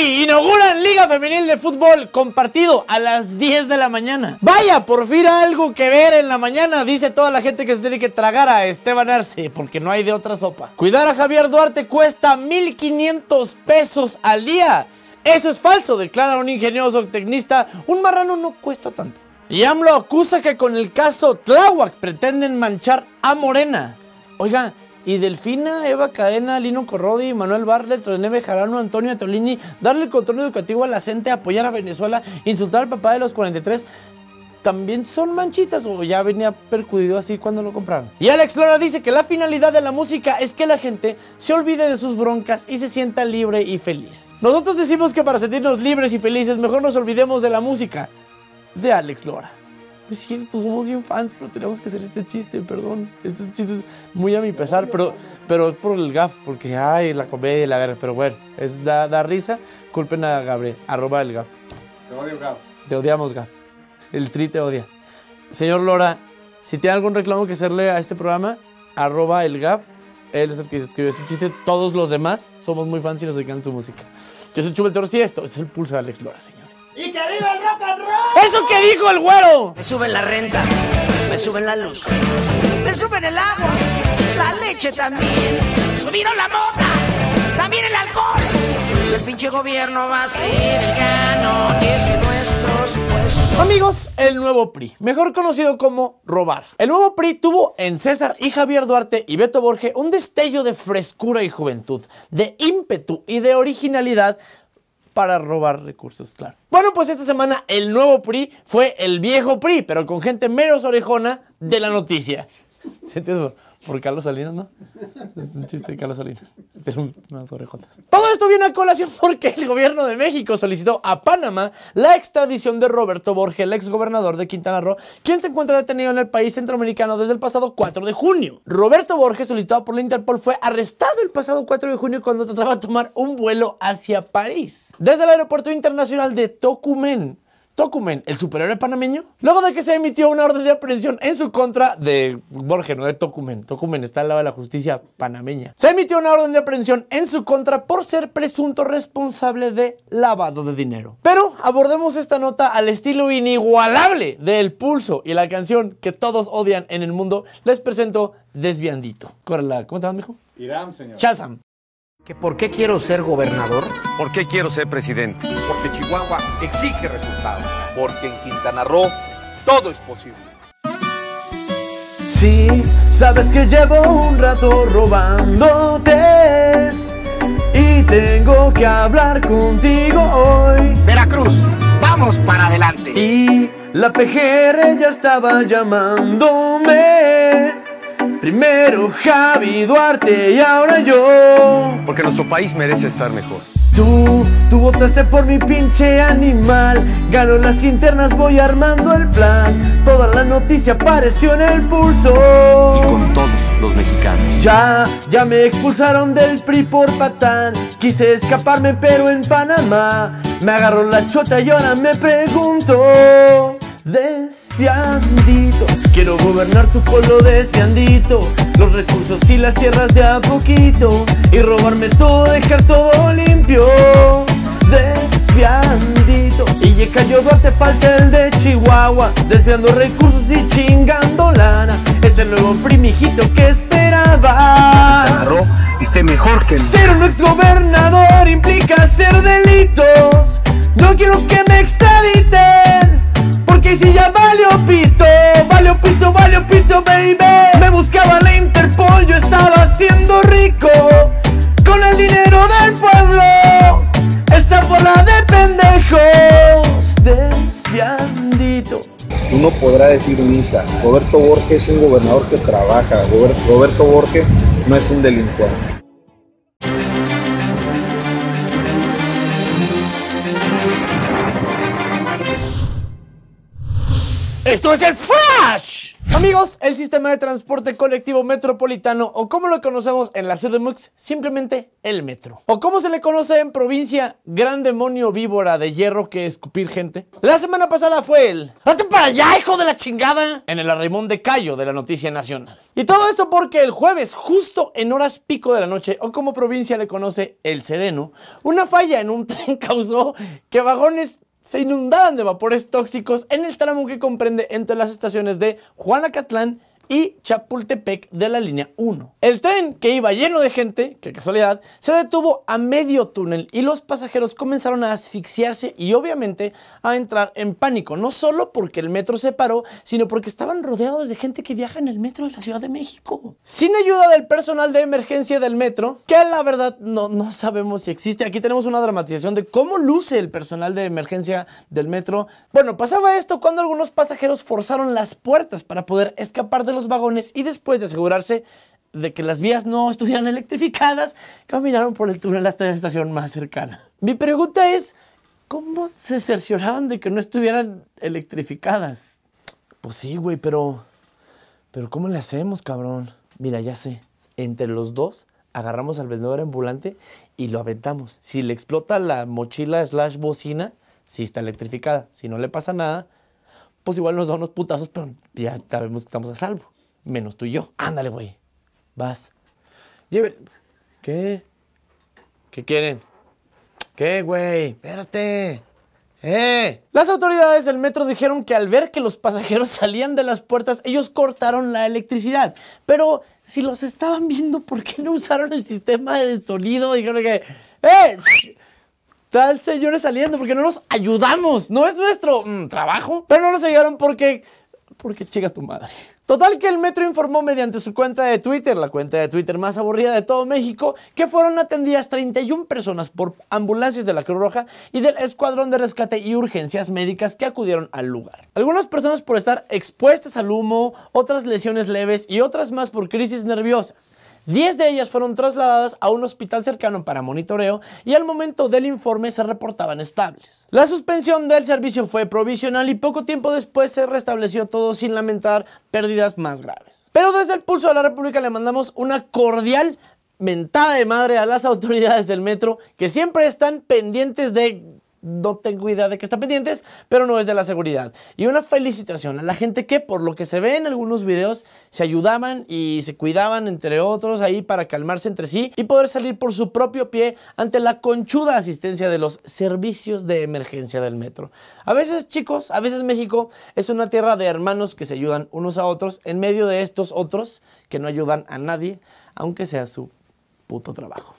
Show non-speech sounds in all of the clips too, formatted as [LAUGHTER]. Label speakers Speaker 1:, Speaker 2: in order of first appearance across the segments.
Speaker 1: inauguran Liga Femenil de Fútbol con partido a las 10 de la mañana. Vaya, por fin algo que ver en la mañana, dice toda la gente que se tiene que tragar a Esteban Arce, porque no hay de otra sopa. Cuidar a Javier Duarte cuesta 1.500 pesos al día. Eso es falso, declara un ingenioso tecnista. Un marrano no cuesta tanto. Y AMLO acusa que con el caso Tlahuac pretenden manchar a Morena. Oiga, y Delfina, Eva Cadena, Lino Corrodi, Manuel Barlet, René Jarano, Antonio Atolini, darle el control educativo a la gente, apoyar a Venezuela, insultar al papá de los 43, también son manchitas o ya venía percudido así cuando lo compraron. Y Alex Lora dice que la finalidad de la música es que la gente se olvide de sus broncas y se sienta libre y feliz. Nosotros decimos que para sentirnos libres y felices mejor nos olvidemos de la música de Alex Lora es cierto, somos bien fans, pero tenemos que hacer este chiste, perdón. Este chiste es muy a mi pesar, pero, pero es por el gaf, porque ay, la comedia, la guerra, pero bueno, es da, risa. Culpen a Gabriel, arroba el gaf. Te odio, gaf. Te odiamos, gaf. El tri te odia. Señor Lora, si tiene algún reclamo que hacerle a este programa, arroba el gaf. Él es el que escribe su chiste. Todos los demás somos muy fans y nos encanta su música. Yo soy Chubel Torres y esto es el pulso de Alex Lora, señor.
Speaker 2: ¡Y que viva el rock and roll! ¡Eso que dijo el
Speaker 1: güero! Me suben la renta, me suben la luz,
Speaker 2: me suben el agua, la leche también. Subieron la mota, también el alcohol. el pinche gobierno va a ser el gano, es que nuestros
Speaker 1: puestos... Amigos, el nuevo PRI, mejor conocido como Robar. El nuevo PRI tuvo en César y Javier Duarte y Beto Borge un destello de frescura y juventud, de ímpetu y de originalidad para robar recursos, claro. Bueno, pues esta semana el nuevo PRI fue el viejo PRI, pero con gente menos orejona de la noticia. entiende? Por Carlos Salinas, ¿no? Es un chiste de Carlos Salinas. unas orejotas. Todo esto viene a colación porque el gobierno de México solicitó a Panamá la extradición de Roberto Borges, el ex gobernador de Quintana Roo, quien se encuentra detenido en el país centroamericano desde el pasado 4 de junio. Roberto Borges, solicitado por la Interpol, fue arrestado el pasado 4 de junio cuando trataba de tomar un vuelo hacia París. Desde el aeropuerto internacional de Tocumen, Tocumen, el superhéroe panameño, luego de que se emitió una orden de aprehensión en su contra de Borges, no de Tocumen. Tocumen está al lado de la justicia panameña. Se emitió una orden de aprehensión en su contra por ser presunto responsable de lavado de dinero. Pero abordemos esta nota al estilo inigualable del Pulso y la canción que todos odian en el mundo. Les presento Desviandito. ¿Cómo te llamas, mijo? Iram, señor. Chazam.
Speaker 3: ¿Por qué quiero ser gobernador? ¿Por qué quiero ser presidente? Porque Chihuahua exige resultados. Porque en Quintana Roo todo es posible.
Speaker 2: Sí, sabes que llevo un rato robándote y tengo que hablar contigo hoy. Veracruz, vamos para adelante. Y la PGR ya estaba llamándome Primero Javi Duarte y ahora yo. Porque nuestro país merece estar mejor. Tú, tú votaste por mi pinche animal. Ganó las internas, voy armando el plan. Toda la noticia apareció en el pulso. Y con
Speaker 1: todos los mexicanos.
Speaker 2: Ya, ya me expulsaron del PRI por patán. Quise escaparme, pero en Panamá me agarró la chota y ahora me pregunto. Desviandito, quiero gobernar tu pueblo desviandito Los recursos y las tierras de a poquito Y robarme todo, dejar todo limpio Desviandito Y ya cayó Duarte, falta el de Chihuahua Desviando recursos y chingando lana Es el nuevo primijito que esperaba esté mejor que Ser un gobernador implica hacer delitos No quiero que me extraditen hijos
Speaker 3: Uno podrá decir misa. Roberto Borges es un gobernador que trabaja. Roberto Borges no es un delincuente.
Speaker 1: Esto es el Amigos, el sistema de transporte colectivo metropolitano, o como lo conocemos en la Mux, simplemente el metro. O como se le conoce en provincia, gran demonio víbora de hierro que escupir gente. La semana pasada fue el ¡Hazte para allá, hijo de la chingada! En el arrimón de Cayo de la Noticia Nacional. Y todo esto porque el jueves, justo en horas pico de la noche, o como provincia le conoce el Sereno, una falla en un [LAUGHS] tren causó que vagones se inundaron de vapores tóxicos en el tramo que comprende entre las estaciones de Juanacatlán y Chapultepec de la línea 1. El tren, que iba lleno de gente, qué casualidad, se detuvo a medio túnel y los pasajeros comenzaron a asfixiarse y obviamente a entrar en pánico, no solo porque el metro se paró, sino porque estaban rodeados de gente que viaja en el metro de la Ciudad de México. Sin ayuda del personal de emergencia del metro, que la verdad no, no sabemos si existe, aquí tenemos una dramatización de cómo luce el personal de emergencia del metro. Bueno, pasaba esto cuando algunos pasajeros forzaron las puertas para poder escapar de los vagones y después de asegurarse de que las vías no estuvieran electrificadas, caminaron por el túnel hasta la estación más cercana. Mi pregunta es, ¿cómo se cercioraron de que no estuvieran electrificadas? Pues sí, güey, pero... Pero ¿cómo le hacemos, cabrón? Mira, ya sé. Entre los dos agarramos al vendedor ambulante y lo aventamos. Si le explota la mochila slash bocina, sí está electrificada. Si no le pasa nada, pues igual nos da unos putazos, pero ya sabemos que estamos a salvo. Menos tú y yo. Ándale, güey. Vas. Lleven. ¿Qué? ¿Qué quieren? ¿Qué, güey? Espérate. ¡Eh! Las autoridades del metro dijeron que al ver que los pasajeros [LAUGHS] salían de las puertas, ellos cortaron la electricidad. Pero si los estaban viendo, ¿por qué no usaron el sistema de sonido? Dijeron que. ¡Eh! tal señores saliendo porque no nos ayudamos. No es nuestro mm, trabajo. Pero no nos ayudaron porque... Porque chica tu madre. Total que el metro informó mediante su cuenta de Twitter, la cuenta de Twitter más aburrida de todo México, que fueron atendidas 31 personas por ambulancias de la Cruz Roja y del Escuadrón de Rescate y Urgencias Médicas que acudieron al lugar. Algunas personas por estar expuestas al humo, otras lesiones leves y otras más por crisis nerviosas. 10 de ellas fueron trasladadas a un hospital cercano para monitoreo y al momento del informe se reportaban estables. La suspensión del servicio fue provisional y poco tiempo después se restableció todo sin lamentar pérdidas más graves. Pero desde el pulso de la República le mandamos una cordial mentada de madre a las autoridades del metro que siempre están pendientes de no tengo idea de que está pendientes, pero no es de la seguridad. Y una felicitación a la gente que, por lo que se ve en algunos videos, se ayudaban y se cuidaban entre otros ahí para calmarse entre sí y poder salir por su propio pie ante la conchuda asistencia de los servicios de emergencia del metro. A veces, chicos, a veces México es una tierra de hermanos que se ayudan unos a otros en medio de estos otros que no ayudan a nadie, aunque sea su puto trabajo.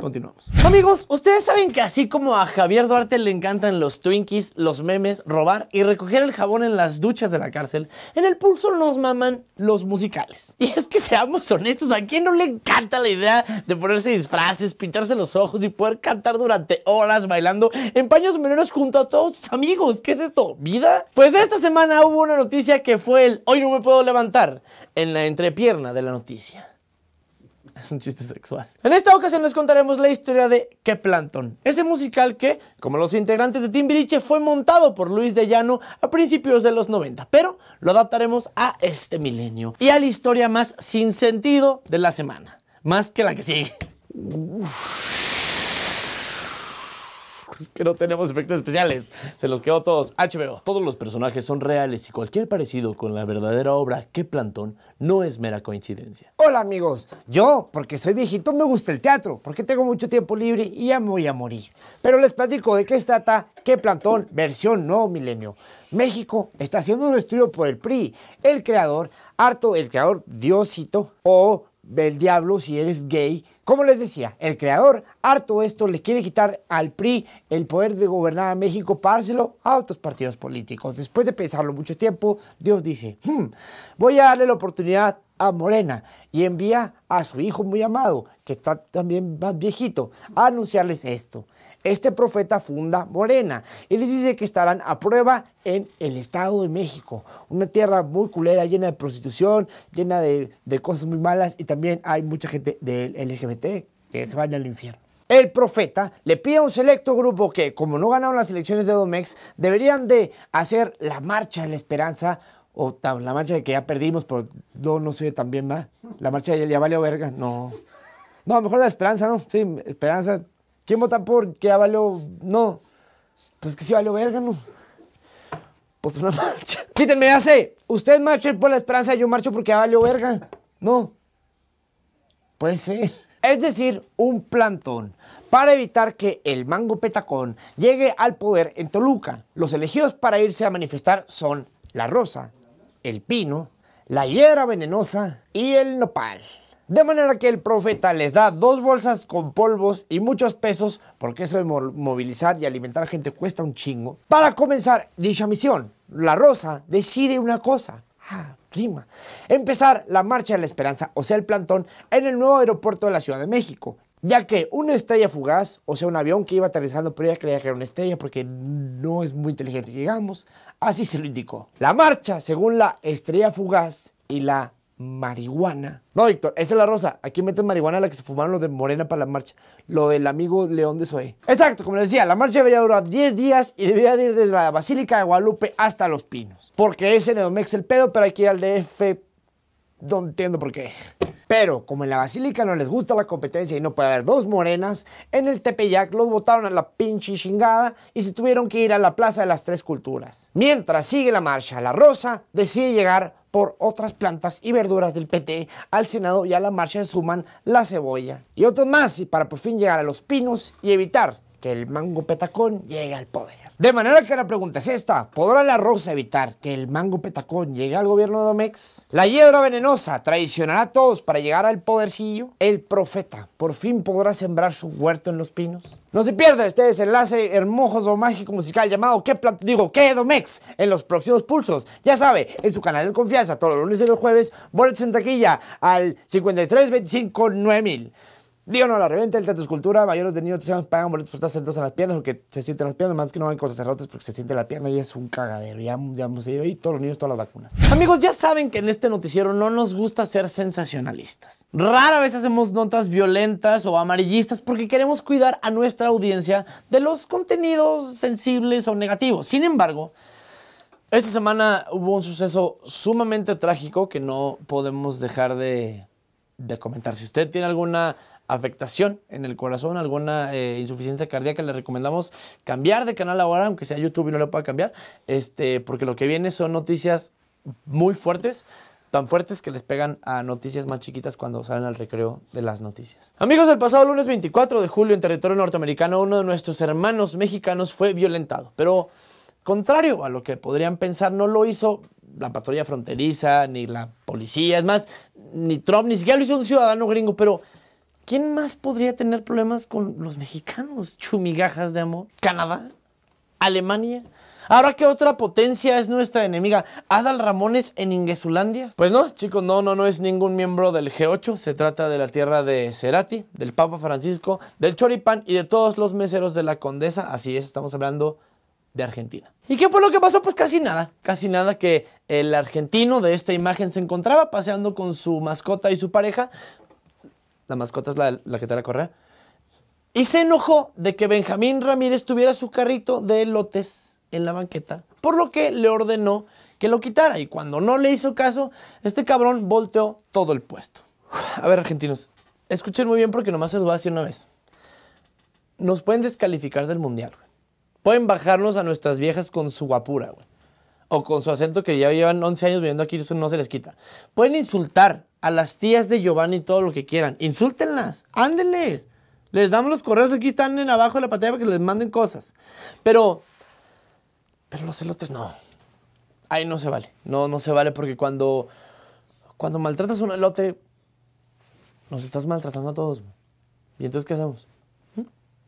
Speaker 1: Continuamos. Amigos, ustedes saben que así como a Javier Duarte le encantan los Twinkies, los memes, robar y recoger el jabón en las duchas de la cárcel, en el pulso nos maman los musicales. Y es que seamos honestos, ¿a quién no le encanta la idea de ponerse disfraces, pintarse los ojos y poder cantar durante horas bailando en paños menores junto a todos sus amigos? ¿Qué es esto? ¿Vida? Pues esta semana hubo una noticia que fue el hoy no me puedo levantar en la entrepierna de la noticia. [LAUGHS] es un chiste sexual. En esta ocasión les contaremos la historia de Keplanton. ese musical que, como los integrantes de Timbiriche, fue montado por Luis de Llano a principios de los 90, pero lo adaptaremos a este milenio y a la historia más sin sentido de la semana, más que la que sigue es [LAUGHS] que no tenemos efectos especiales. Se los quedó todos. HBO. Todos los personajes son reales y cualquier parecido con la verdadera obra que plantón no es mera coincidencia. Hola
Speaker 3: amigos, yo, porque soy viejito, me gusta el teatro, porque tengo mucho tiempo libre y ya me voy a morir. Pero les platico de qué trata que plantón versión no milenio. México está haciendo un estudio por el PRI. El creador, harto el creador Diosito o del diablo si eres gay. Como les decía, el creador, harto esto, le quiere quitar al PRI el poder de gobernar a México párselo a otros partidos políticos. Después de pensarlo mucho tiempo, Dios dice, hmm, voy a darle la oportunidad a Morena y envía a su hijo muy amado, que está también más viejito, a anunciarles esto. Este profeta funda Morena y les dice que estarán a prueba en el Estado de México, una tierra muy culera, llena de prostitución, llena de, cosas muy malas y también hay mucha gente del LGBT que se vaya al infierno. El profeta le pide a un selecto grupo que, como no ganaron las elecciones de Domex, deberían de hacer la marcha de la esperanza o la marcha de que ya perdimos, pero no, no tan también más. La marcha de ya valió verga, no. No, mejor la esperanza, ¿no? Sí, esperanza, ¿Quién vota por que ya valió? No. Pues que sí valió verga, ¿no? Pues una [LAUGHS] marcha. Quítenme, hace. Usted marcha por la esperanza, yo marcho porque ya valió verga. No. Puede ser. Es decir, un plantón para evitar que el mango petacón llegue al poder en Toluca. Los elegidos para irse a manifestar son la rosa, el pino, la hiedra venenosa y el nopal. De manera que el profeta les da dos bolsas con polvos y muchos pesos, porque eso de movilizar y alimentar gente cuesta un chingo, para comenzar dicha misión. La rosa decide una cosa. Ah, prima Empezar la Marcha de la Esperanza, o sea, el plantón, en el nuevo aeropuerto de la Ciudad de México, ya que una estrella fugaz, o sea, un avión que iba aterrizando, pero ella creía que era una estrella porque no es muy inteligente, digamos, así se lo indicó. La marcha, según la estrella fugaz y la marihuana. No, Víctor, esa es la rosa. Aquí meten marihuana la que se fumaron los de Morena para la marcha. Lo del amigo León de Soe. Exacto, como les decía, la marcha debería durar 10 días y debería ir desde la Basílica de Guadalupe hasta Los Pinos. Porque ese Neomex el pedo, pero hay que ir al DF. No entiendo por qué. Pero como en la Basílica no les gusta la competencia y no puede haber dos morenas, en el Tepeyac los votaron a la pinche chingada y se tuvieron que ir a la Plaza de las Tres Culturas. Mientras sigue la marcha, la Rosa decide llegar por otras plantas y verduras del PT al Senado y a la marcha suman la cebolla y otros más y para por fin llegar a los pinos y evitar que el mango petacón llegue al poder. De manera que la pregunta es esta, ¿podrá la Rosa evitar que el mango petacón llegue al gobierno de Domex? ¿La hiedra venenosa traicionará a todos para llegar al podercillo? ¿El profeta por fin podrá sembrar su huerto en los pinos? No se pierda este desenlace hermoso mágico musical llamado ¿Qué Digo, ¿Qué Domex? En los próximos pulsos. Ya sabe, en su canal de confianza, todos los lunes y los jueves, boletos en taquilla al 5325 9000. Digo, no, la reventa, el teatro escultura, mayores de niños pagan boletos por estar sentados en las piernas porque se sienten las piernas, más que no van cosas sacerdotes porque se siente la pierna y es un cagadero. Ya, ya hemos ido ahí, todos los
Speaker 1: niños, todas las vacunas. Amigos, ya saben que en este noticiero no nos gusta ser sensacionalistas. Rara vez hacemos notas violentas o amarillistas porque queremos cuidar a nuestra audiencia de los contenidos sensibles o negativos. Sin embargo, esta semana hubo un suceso sumamente trágico que no podemos dejar de comentar. Si usted tiene alguna afectación en el corazón, alguna eh, insuficiencia cardíaca, le recomendamos cambiar de canal ahora, aunque sea YouTube y no lo pueda cambiar, este, porque lo que viene son noticias muy fuertes tan fuertes que les pegan a noticias más chiquitas cuando salen al recreo de las noticias. Amigos, el pasado lunes 24 de julio en territorio norteamericano uno de nuestros hermanos mexicanos fue violentado, pero contrario a lo que podrían pensar, no lo hizo la patrulla fronteriza, ni la policía, es más, ni Trump, ni siquiera lo hizo un ciudadano gringo, pero ¿Quién más podría tener problemas con los mexicanos? Chumigajas de amor. Canadá, Alemania. Ahora, ¿qué otra potencia es nuestra enemiga? ¿Adal Ramones en Inguesulandia? Pues no, chicos, no, no, no es ningún miembro del G8. Se trata de la tierra de Cerati, del Papa Francisco, del Choripán y de todos los meseros de la Condesa. Así es, estamos hablando de Argentina. ¿Y qué fue lo que pasó? Pues casi nada, casi nada que el argentino de esta imagen se encontraba paseando con su mascota y su pareja la mascota es la, que te la correa, y se enojó de que Benjamín Ramírez tuviera su carrito de lotes en la banqueta, por lo que le ordenó que lo quitara. Y cuando no le hizo caso, este cabrón volteó todo el puesto. A ver, argentinos, escuchen muy bien porque nomás se los voy a decir una vez. Nos pueden descalificar del mundial, Pueden bajarnos a nuestras viejas con su guapura, güey. O con su acento que ya llevan 11 años viviendo aquí, y eso no se les quita. Pueden insultar a las tías de Giovanni todo lo que quieran. Insúltenlas, ándenles. Les damos los correos, aquí están en abajo de la pantalla para que les manden cosas. Pero, pero los elotes no. Ahí no se vale. No, no se vale porque cuando, cuando maltratas un elote, nos estás maltratando a todos. ¿Y entonces qué hacemos? ¿Mm?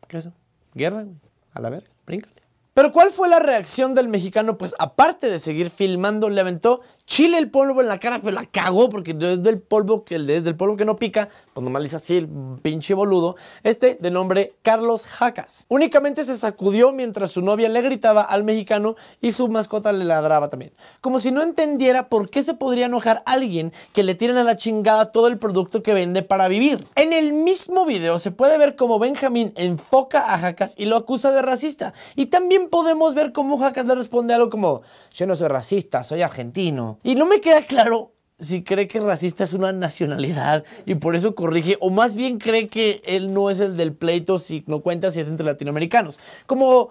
Speaker 1: ¿Qué hacemos? Guerra, a la verga, bríncale. Pero ¿cuál fue la reacción del mexicano? Pues aparte de seguir filmando, le aventó chile el polvo en la cara, pero la cagó porque desde el polvo que, desde el polvo que no pica, pues nomás le así el pinche boludo, este de nombre Carlos Jacas. Únicamente se sacudió mientras su novia le gritaba al mexicano y su mascota le ladraba también. Como si no entendiera por qué se podría enojar a alguien que le tiren a la chingada todo el producto que vende para vivir. En el mismo video se puede ver cómo Benjamín enfoca a Jacas y lo acusa de racista y también podemos ver cómo Jacas le responde algo como, yo no soy racista, soy argentino. Y no me queda claro si cree que racista es una nacionalidad y por eso corrige, o más bien cree que él no es el del pleito si no cuenta si es entre latinoamericanos. Como,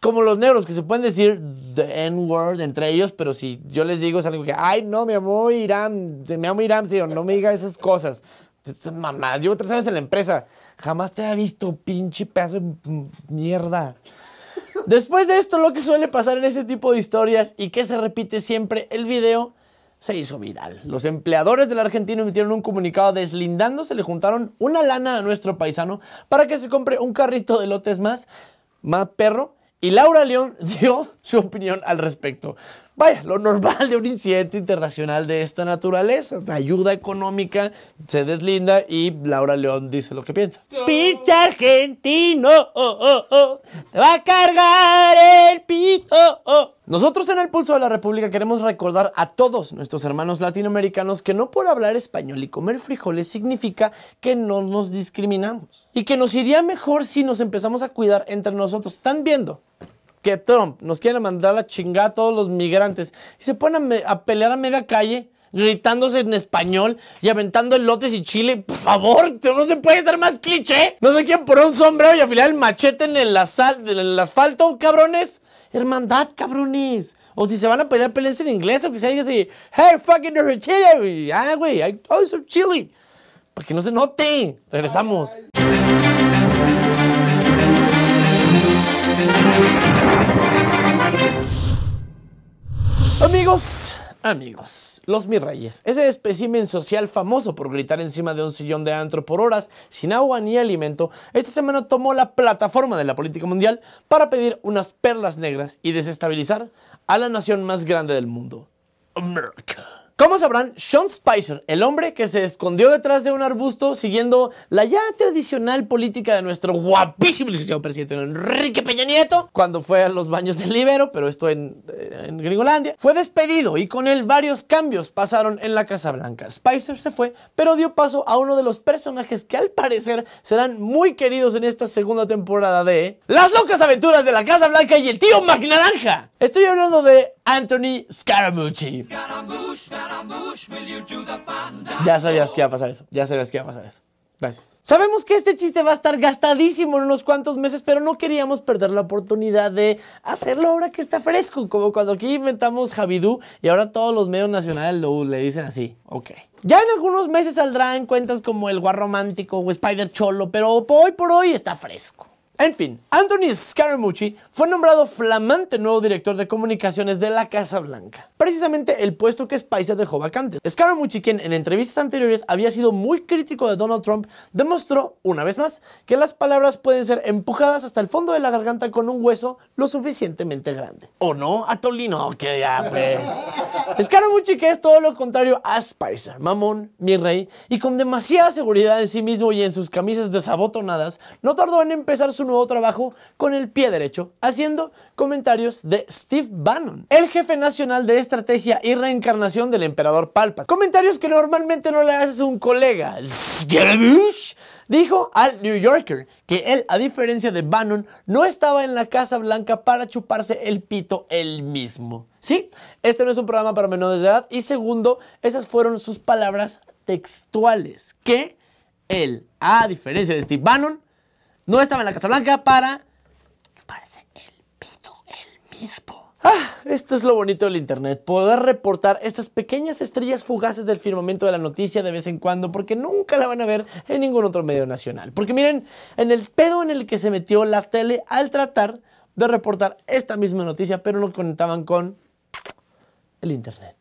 Speaker 1: como los negros que se pueden decir the N-word entre ellos, pero si yo les
Speaker 3: digo es algo que, ay, no, me amo Irán, me amo Irán, señor, no me diga esas cosas. mamás llevo tres años en la empresa. Jamás te ha visto, pinche pedazo de mierda.
Speaker 1: Después de esto, lo que suele pasar en ese tipo de historias y que se repite siempre, el video se hizo viral. Los empleadores del argentino emitieron un comunicado deslindando, se le juntaron una lana a nuestro paisano para que se compre un carrito de lotes más, más perro. Y Laura León [LAUGHS] dio su opinión al respecto. Vaya, lo normal de un incidente internacional de esta naturaleza. Ayuda económica se deslinda y Laura León dice lo que piensa. Picha argentino, oh, oh, oh, te va a cargar el pito. Oh. Nosotros en el Pulso de la República queremos recordar a todos nuestros hermanos latinoamericanos que no por hablar español y comer frijoles significa que no nos discriminamos. Y que nos iría mejor si nos empezamos a cuidar entre nosotros. Están viendo que Trump nos quiere mandar la chingada a todos los migrantes y se ponen a, pelear a media calle gritándose en español y aventando elotes y chile. Por favor, no se puede ser más cliché. No sé quién por un sombrero y afilar el machete en el, asal asfalto, cabrones. Hermandad, cabrones. O si se van a pelear, peleas en inglés, o que se así, hey, fucking the Ah, güey, I oh, chili. Para no se note. Regresamos. Amigos, amigos, los Mirreyes, ese espécimen social famoso por gritar encima de un sillón de antro por horas, sin agua ni alimento, esta semana tomó la plataforma de la política mundial para pedir unas perlas negras y desestabilizar a la nación más grande del mundo, América. Como sabrán, Sean Spicer, el hombre que se escondió detrás de un arbusto siguiendo la ya tradicional política de nuestro guapísimo licenciado presidente Enrique Peña Nieto, cuando fue a los baños del Libero, pero esto en, eh, en Gringolandia, fue despedido y con él varios cambios pasaron en la Casa Blanca. Spicer se fue, pero dio paso a uno de los personajes que al parecer serán muy queridos en esta segunda temporada de Las locas aventuras de la Casa Blanca y el tío Naranja Estoy hablando de Anthony Scaramucci. ya sabías que iba a pasar eso, ya sabías que iba a pasar eso. Gracias. Sabemos que este chiste va a estar gastadísimo en unos cuantos meses, pero no queríamos perder la oportunidad de hacerlo ahora que está fresco, como cuando aquí inventamos Javidú y ahora todos los medios nacionales lo, le dicen así. Ok. Ya en algunos meses saldrán cuentas como El Romántico o Spider Cholo, pero hoy por hoy está fresco. En fin, Anthony Scaramucci fue nombrado flamante nuevo director de comunicaciones de la Casa Blanca, precisamente el puesto que Spicer dejó vacante. Scaramucci, quien en entrevistas anteriores había sido muy crítico de Donald Trump, demostró, una vez más, que las palabras pueden ser empujadas hasta el fondo de la garganta con un hueso lo suficientemente grande. ¿O no, Atolino? Que ya, pues. [LAUGHS] Scaramucci, que es todo lo contrario a Spicer, mamón, mi rey, y con demasiada seguridad en sí mismo y en sus camisas desabotonadas, no tardó en empezar su nuevo trabajo con el pie derecho, haciendo comentarios de Steve Bannon, el jefe nacional de estrategia y reencarnación del emperador Palpatine. Comentarios que normalmente no le haces a un colega. Dijo al New Yorker que él, a diferencia de Bannon, no estaba en la Casa Blanca para chuparse el pito él mismo. Sí, este no es un programa para menores de edad. Y segundo, esas fueron sus palabras textuales que él, a diferencia de Steve Bannon, no estaba en la Casa Blanca para parece el pito el mismo. Ah, esto es lo bonito del internet, poder reportar estas pequeñas estrellas fugaces del firmamento de la noticia de vez en cuando, porque nunca la van a ver en ningún otro medio nacional. Porque miren, en el pedo en el que se metió la tele al tratar de reportar esta misma noticia, pero no conectaban con el internet.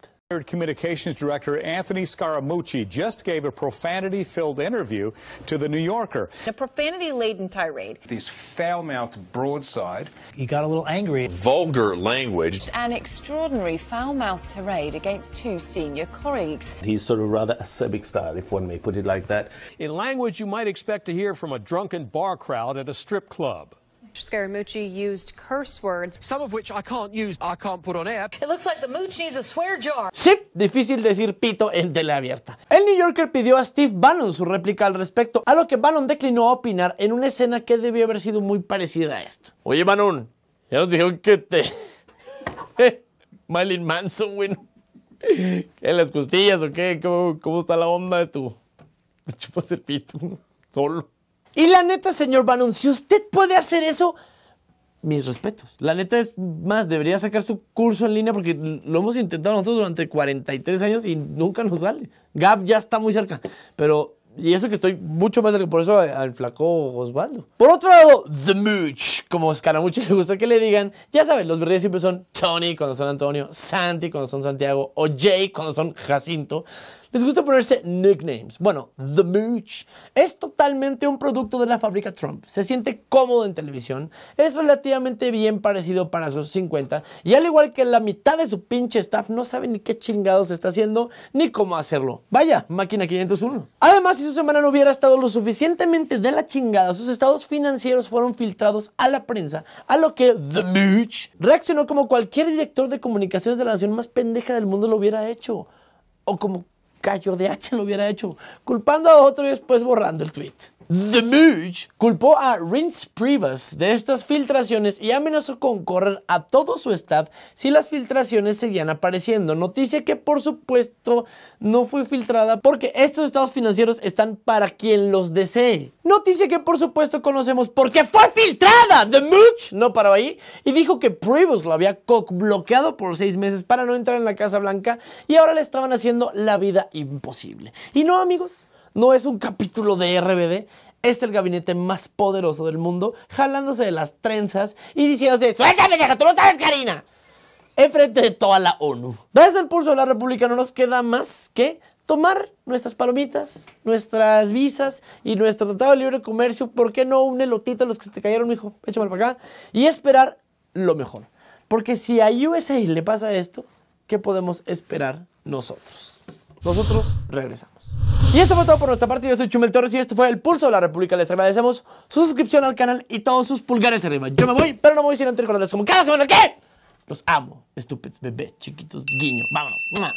Speaker 2: Communications Director Anthony Scaramucci just gave a profanity filled interview to The New Yorker.
Speaker 3: A profanity laden tirade.
Speaker 2: This foul mouthed broadside. He got a little angry. Vulgar language.
Speaker 3: An extraordinary foul mouthed tirade against two senior colleagues.
Speaker 2: He's sort of rather acerbic style, if one may put it like that. In language you might expect to hear from a drunken bar crowd at a strip club. Scaramucci used curse words. Some of which I can't use, I can't put on air. It looks like the mooch needs a swear jar.
Speaker 1: Sí, difícil decir pito en tele abierta. El New Yorker pidió a Steve Bannon su réplica al respecto, a lo que Bannon declinó a opinar en una escena que debió haber sido muy parecida a esta. Oye, Bannon, ya nos dijeron que te... [LAUGHS] Marilyn Manson, güey. ¿En las costillas o qué? ¿Cómo, ¿Cómo, está la onda de tu... Te [LAUGHS] chupas el pito solo. Y la neta, señor Bannon, si usted puede hacer eso, mis respetos. La neta es más, debería sacar su curso en línea porque lo hemos intentado nosotros durante 43 años y nunca nos sale. Gap ya está muy cerca, pero... Y eso que estoy mucho más que por eso al flaco Osvaldo. Por otro lado, The Mooch, como Mucho [LAUGHS] le gusta que le digan, ya saben, los verdes siempre son Tony cuando son Antonio, Santi cuando son Santiago o Jay cuando son Jacinto. Les gusta ponerse nicknames. Bueno, The Mooch es totalmente un producto de la fábrica Trump. Se siente cómodo en televisión, es relativamente bien parecido para sus 50 y al igual que la mitad de su pinche staff no sabe ni qué chingados está haciendo ni cómo hacerlo. Vaya, máquina 501. Además, si su semana no hubiera estado lo suficientemente de la chingada, sus estados financieros fueron filtrados a la prensa, a lo que The Mooch reaccionó como cualquier director de comunicaciones de la nación más pendeja del mundo lo hubiera hecho. O como Cayo de H ah, lo hubiera hecho, culpando a otro y después borrando el tweet. The Mudge culpó a Rince Privas de estas filtraciones y amenazó con correr a todo su staff si las filtraciones seguían apareciendo. Noticia que por supuesto no fue filtrada porque estos estados financieros están para quien los desee. Noticia que por supuesto conocemos porque fue filtrada. The Much, no paró ahí y dijo que Pruebus lo había bloqueado por seis meses para no entrar en la Casa Blanca y ahora le estaban haciendo la vida imposible. Y no, amigos, no es un capítulo de RBD. Es el gabinete más poderoso del mundo, jalándose de las trenzas y diciéndose: ¡Suéltame, deja! ¡Tú no sabes, Karina! frente de toda la ONU. Desde el pulso de la República no nos queda más que tomar nuestras palomitas, nuestras visas y nuestro tratado de libre comercio, ¿por qué no un elotito a los que se te cayeron, mijo? Échame para acá. Y esperar lo mejor. Porque si a USA le pasa esto, ¿qué podemos esperar nosotros? Nosotros regresamos. Y esto fue todo por nuestra parte. Yo soy Chumel Torres y esto fue El Pulso de la República. Les agradecemos su suscripción al canal y todos sus pulgares arriba. Yo me voy, pero no me voy sin antes recordarles como cada semana que los amo. Estúpidos, bebés, chiquitos, guiño. Vámonos.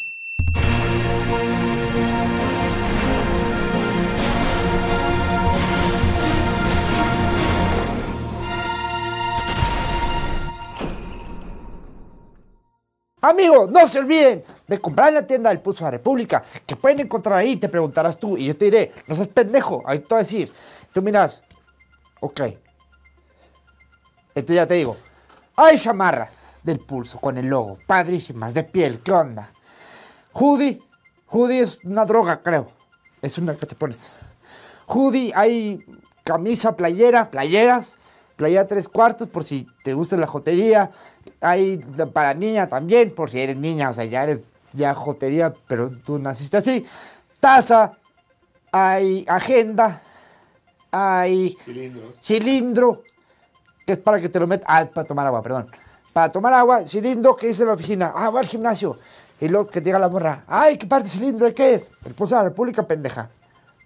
Speaker 3: Amigos, no se olviden de comprar en la tienda del Pulso de la República, que pueden encontrar ahí, te preguntarás tú, y yo te diré, no seas pendejo, ahí te a decir. Tú miras, ok. Entonces ya te digo, hay chamarras del Pulso con el logo, padrísimas, de piel, ¿qué onda? Judy, Judy es una droga, creo. Es una que te pones. Judy, hay camisa, playera, playeras. Playera tres cuartos por si te gusta la jotería. Hay para niña también, por si eres niña, o sea, ya eres ya jotería, pero tú naciste así. Taza, hay agenda, hay cilindro, que es para que te lo metas, ah, para tomar agua, perdón. Para tomar agua, cilindro, que dice la oficina? Ah, va al gimnasio. Y luego que diga la morra, ay, ¿qué parte cilindro? ¿Qué es? El pulso de la República, pendeja.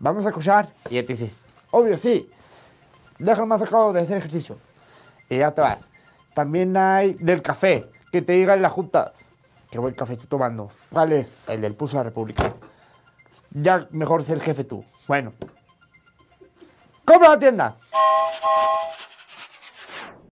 Speaker 3: Vamos a escuchar. Y a sí. Obvio, sí. Déjame más acabado de hacer ejercicio. Y ya te También hay del café, que te diga en la junta, qué buen café estoy tomando. ¿Cuál es? El del puso de la República. Ya mejor ser jefe tú. Bueno. ¿Cómo la tienda.